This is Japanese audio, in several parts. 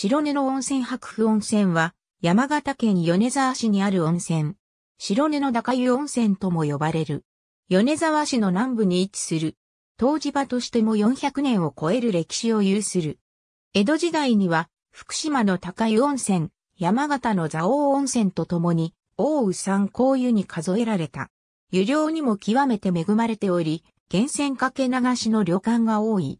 白根の温泉白布温泉は、山形県米沢市にある温泉。白根の高湯温泉とも呼ばれる。米沢市の南部に位置する。湯治場としても400年を超える歴史を有する。江戸時代には、福島の高湯温泉、山形の蔵王温泉とともに、大宇山高湯に数えられた。湯量にも極めて恵まれており、源泉かけ流しの旅館が多い。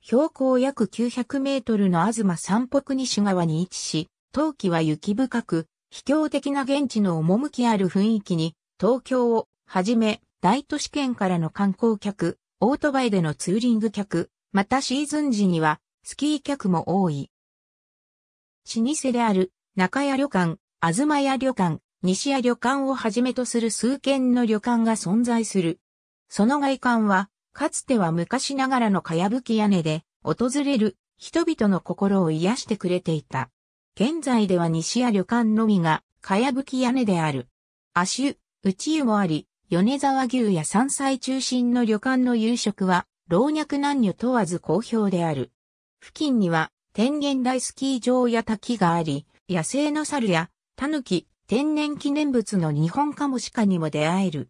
標高約900メートルの東三北西側に位置し、冬季は雪深く、秘境的な現地の趣ある雰囲気に、東京をはじめ大都市圏からの観光客、オートバイでのツーリング客、またシーズン時にはスキー客も多い。老舗である中屋旅館、東屋旅館、西屋旅館をはじめとする数軒の旅館が存在する。その外観はかつては昔ながらのかやぶき屋根で、訪れる人々の心を癒してくれていた。現在では西や旅館のみが、かやぶき屋根である。足湯、内湯もあり、米沢牛や山菜中心の旅館の夕食は、老若男女問わず好評である。付近には、天元大スキー場や滝があり、野生の猿や、キ、天然記念物の日本カモシカにも出会える。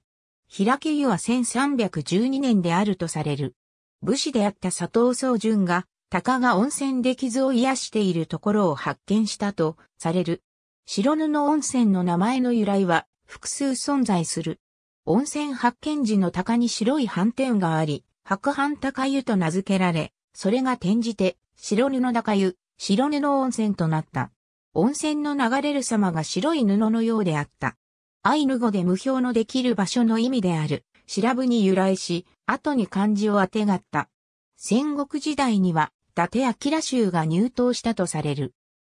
開け湯は1312年であるとされる。武士であった佐藤宗純が、鷹が温泉で傷を癒しているところを発見したとされる。白布温泉の名前の由来は複数存在する。温泉発見時の鷹に白い斑点があり、白斑鷹湯と名付けられ、それが転じて白布鷹湯、白布温泉となった。温泉の流れる様が白い布のようであった。アイヌ語で無表のできる場所の意味である、調部に由来し、後に漢字をあてがった。戦国時代には、伊達明州が入党したとされる。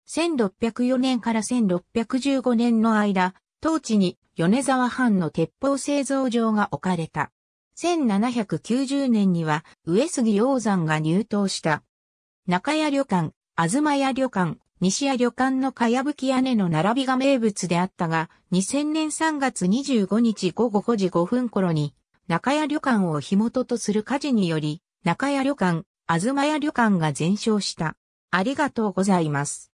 1604年から1615年の間、当地に米沢藩の鉄砲製造場が置かれた。1790年には上杉鷹山が入党した。中屋旅館、東屋旅館、西屋旅館のかやぶき屋根の並びが名物であったが、2000年3月25日午後5時5分頃に、中屋旅館を火元とする火事により、中屋旅館、東屋旅館が全焼した。ありがとうございます。